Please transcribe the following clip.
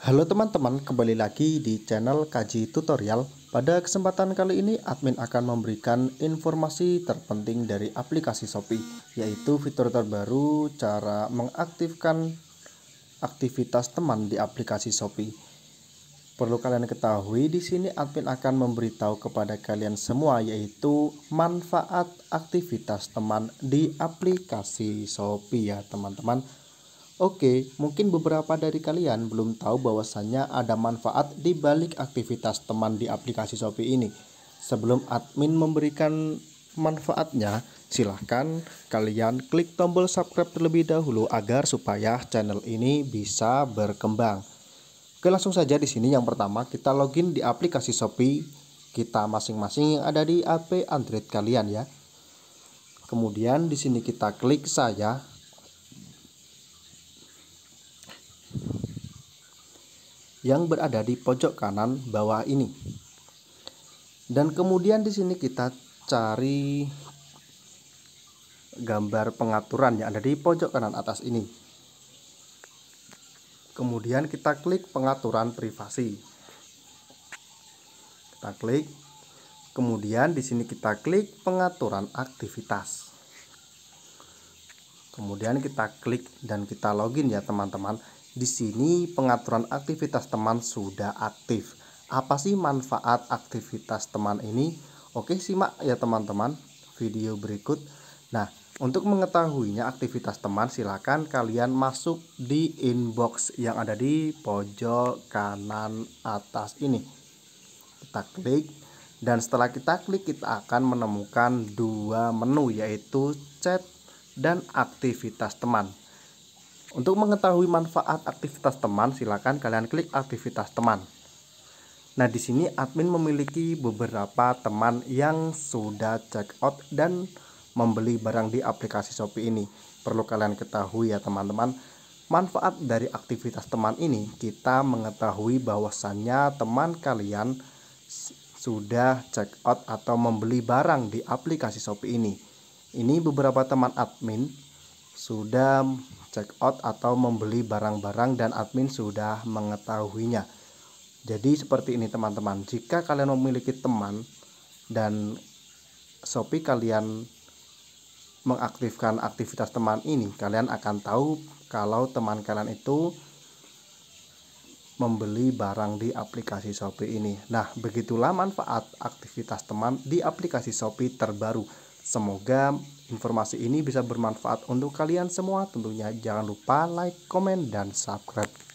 Halo teman-teman, kembali lagi di channel Kaji Tutorial. Pada kesempatan kali ini, admin akan memberikan informasi terpenting dari aplikasi Shopee, yaitu fitur terbaru cara mengaktifkan aktivitas teman di aplikasi Shopee. Perlu kalian ketahui, di sini admin akan memberitahu kepada kalian semua, yaitu manfaat aktivitas teman di aplikasi Shopee ya teman-teman. Oke, mungkin beberapa dari kalian belum tahu bahwasannya ada manfaat di balik aktivitas teman di aplikasi Shopee ini. Sebelum admin memberikan manfaatnya, silahkan kalian klik tombol subscribe terlebih dahulu agar supaya channel ini bisa berkembang. Oke, langsung saja di sini yang pertama kita login di aplikasi Shopee kita masing-masing yang ada di HP Android kalian ya. Kemudian di sini kita klik saya yang berada di pojok kanan bawah ini. Dan kemudian di sini kita cari gambar pengaturan yang ada di pojok kanan atas ini. Kemudian kita klik pengaturan privasi. Kita klik. Kemudian di sini kita klik pengaturan aktivitas. Kemudian kita klik dan kita login ya teman-teman. Di sini pengaturan aktivitas teman sudah aktif. Apa sih manfaat aktivitas teman ini? Oke, simak ya teman-teman video berikut. Nah, untuk mengetahuinya aktivitas teman silahkan kalian masuk di inbox yang ada di pojok kanan atas ini. Kita klik dan setelah kita klik kita akan menemukan dua menu yaitu chat dan aktivitas teman. Untuk mengetahui manfaat aktivitas teman, silakan kalian klik aktivitas teman. Nah, di sini admin memiliki beberapa teman yang sudah check out dan membeli barang di aplikasi Shopee ini. Perlu kalian ketahui ya teman-teman, manfaat dari aktivitas teman ini kita mengetahui bahwasannya teman kalian sudah check out atau membeli barang di aplikasi Shopee ini. Ini beberapa teman admin sudah check out atau membeli barang-barang dan admin sudah mengetahuinya. Jadi seperti ini teman-teman, jika kalian memiliki teman dan Shopee kalian mengaktifkan aktivitas teman ini, kalian akan tahu kalau teman kalian itu membeli barang di aplikasi Shopee ini. Nah, begitulah manfaat aktivitas teman di aplikasi Shopee terbaru. Semoga informasi ini bisa bermanfaat untuk kalian semua. Tentunya jangan lupa like, komen, dan subscribe.